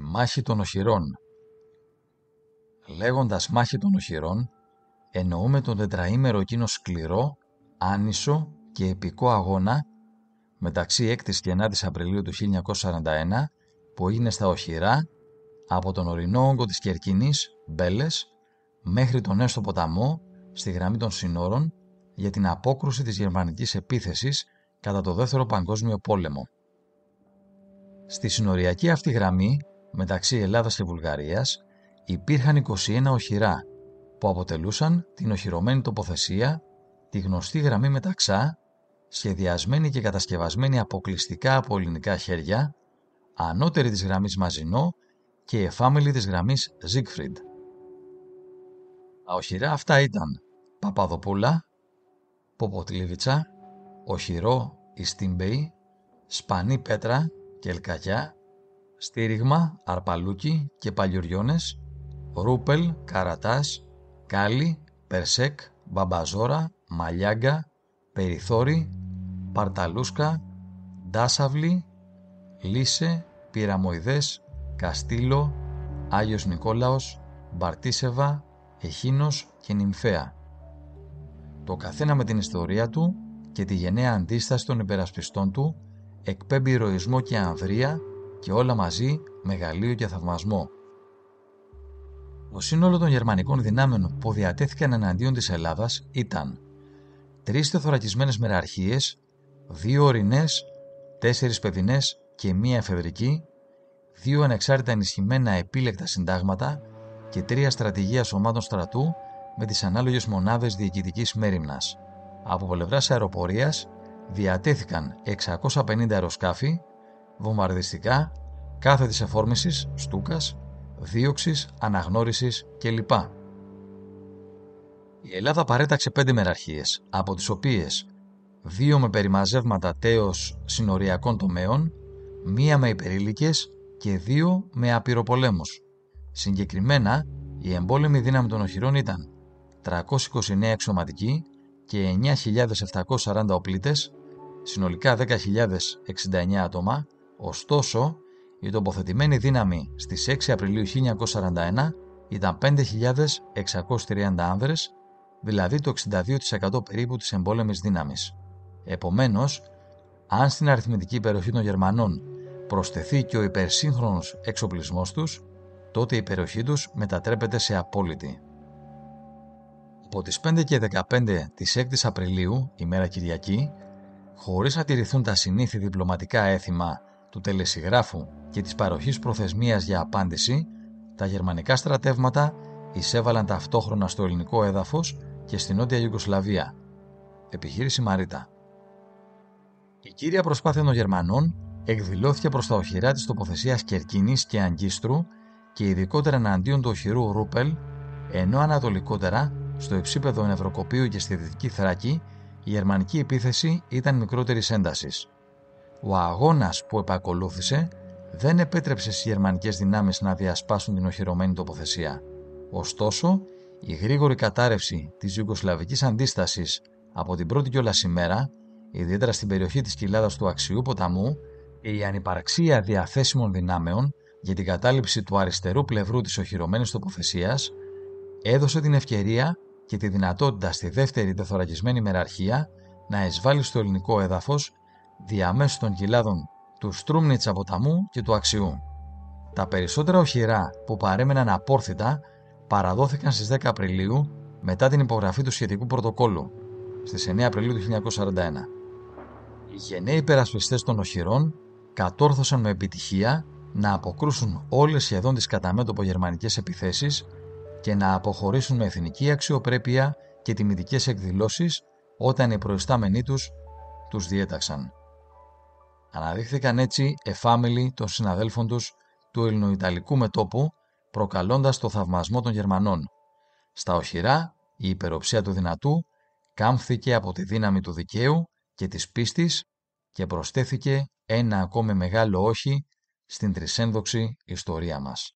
μάχη των οχυρών. Λέγοντας μάχη των οχυρών, εννοούμε τον τετραήμερο εκείνο σκληρό, άνισο και επικό αγώνα μεταξύ 6ης και 9 η Απριλίου του 1941 που έγινε στα οχυρά από τον ορεινό όγκο της Κερκίνης, Μπέλες, μέχρι τον έστω ποταμό στη γραμμή των συνόρων για την απόκρουση της γερμανικής επίθεσης κατά το Δεύτερο Παγκόσμιο Πόλεμο. Στη συνοριακή αυτή γραμμή μεταξύ Ελλάδας και Βουλγαρίας υπήρχαν 21 οχυρά που αποτελούσαν την οχυρωμένη τοποθεσία, τη γνωστή γραμμή μεταξά, σχεδιασμένη και κατασκευασμένη αποκλειστικά από ελληνικά χέρια, ανώτερη της γραμμής Μαζινό και εφάμιλη της γραμμής Ζίγκφριντ. Τα οχυρά αυτά ήταν Παπαδοπούλα, Ποποτλίβιτσα, Οχυρό Ιστίμπεϊ, Σπανή Πέτρα, Κελκαγιά, στήριγμα, αρπαλούκι και παλιουριώνες, ρούπελ, καρατάς, κάλι, περσέκ, μπαμπαζόρα, μαλιάγκα, περιθώρι, παρταλούσκα, ντάσαυλι, λίσε, πυραμοειδές, καστήλο, Άγιος Νικόλαος, Μπαρτίσεβα, Εχίνος και Νυμφέα. Το καθένα με την ιστορία του και τη γενναία αντίσταση των υπερασπιστών του εκπέμπει ηρωισμό και αμβρία και όλα μαζί μεγαλείο και θαυμασμό. Το σύνολο των γερμανικών δυνάμεων που διατέθηκαν εναντίον της Ελλάδας ήταν τρεις τεθωρακισμένες μεραρχίες, δύο ορεινές, τέσσερις παιδινές και μία εφεδρική, δύο ανεξάρτητα ενισχυμένα επίλεκτα συντάγματα και τρία στρατηγία σωμάτων στρατού με τις ανάλογες μονάδες διοικητικής μέρημνας. Από πλευράς αεροπορίας διατέθηκαν 650 αεροσκάφη, βομβαρδιστικά, κάθε της εφόρμησης, στούκας, δίωξης, αναγνώρισης κλπ. Η Ελλάδα παρέταξε πέντε μεραρχίες, από τις οποίες δύο με περιμαζεύματα τέως συνοριακών τομέων, μία με υπερήλικες και δύο με απειροπολέμους. Συγκεκριμένα, η εμπόλεμη δύναμη των οχυρών ήταν 329 εξωματικοί και 9.740 οπλίτες, συνολικά 10.069 άτομα, Ωστόσο, η τοποθετημένη δύναμη στις 6 Απριλίου 1941 ήταν 5.630 άνδρες, δηλαδή το 62% περίπου της εμπόλεμης δύναμης. Επομένως, αν στην αριθμητική περιοχή των Γερμανών προσθεθεί και ο υπερσύγχρονος εξοπλισμός τους, τότε η περιοχή τους μετατρέπεται σε απόλυτη. Από τις 5 και 15 της 6 Απριλίου, ημέρα Κυριακή, χωρίς να τηρηθούν τα συνήθη διπλωματικά έθιμα του τελεσυγράφου και της παροχής προθεσμίας για απάντηση, τα γερμανικά στρατεύματα εισέβαλαν ταυτόχρονα στο ελληνικό έδαφος και στην Νότια Ιουγκοσλαβία. Επιχείρηση Μαρίτα. Η κύρια προσπάθεια των Γερμανών εκδηλώθηκε προς τα οχυρά της τοποθεσίας Κερκίνης και Αγκίστρου και ειδικότερα εναντίον του οχυρού Ρούπελ, ενώ ανατολικότερα, στο υψίπεδο Νευροκοπίου και στη Δυτική Θράκη, η γερμανική επίθεση ήταν μικρότερης έντασης. Ο αγώνας που επακολούθησε δεν επέτρεψε στις γερμανικές δυνάμεις να διασπάσουν την οχυρωμένη τοποθεσία. Ωστόσο, η γρήγορη κατάρρευση της Ιουγκοσλαβικής αντίστασης από την πρώτη κιόλα ημέρα, ιδιαίτερα στην περιοχή της κοιλάδας του Αξιού ποταμού, η ανυπαρξία διαθέσιμων δυνάμεων για την κατάληψη του αριστερού πλευρού της οχυρωμένης τοποθεσίας, έδωσε την ευκαιρία και τη δυνατότητα στη δεύτερη δεθωρακισμένη μεραρχία να εισβάλλει στο ελληνικό έδαφος διαμέσου των κοιλάδων του Στρούμνιτσα ποταμού και του Αξιού. Τα περισσότερα οχυρά που παρέμεναν απόρθητα παραδόθηκαν στις 10 Απριλίου μετά την υπογραφή του σχετικού πρωτοκόλλου στις 9 Απριλίου του 1941. Οι γενναίοι υπερασπιστές των οχυρών κατόρθωσαν με επιτυχία να αποκρούσουν όλες σχεδόν τις κατά μέτωπο γερμανικές επιθέσεις και να αποχωρήσουν με εθνική αξιοπρέπεια και τιμητικές εκδηλώσεις όταν οι προϊστάμενοι τους τους διέταξαν. Αναδείχθηκαν έτσι εφάμιλοι των συναδέλφων τους του ελληνοϊταλικού μετόπου, προκαλώντας το θαυμασμό των Γερμανών. Στα οχυρά, η υπεροψία του δυνατού κάμφθηκε από τη δύναμη του δικαίου και της πίστης και προσθέθηκε ένα ακόμη μεγάλο όχι στην τρισένδοξη ιστορία μας.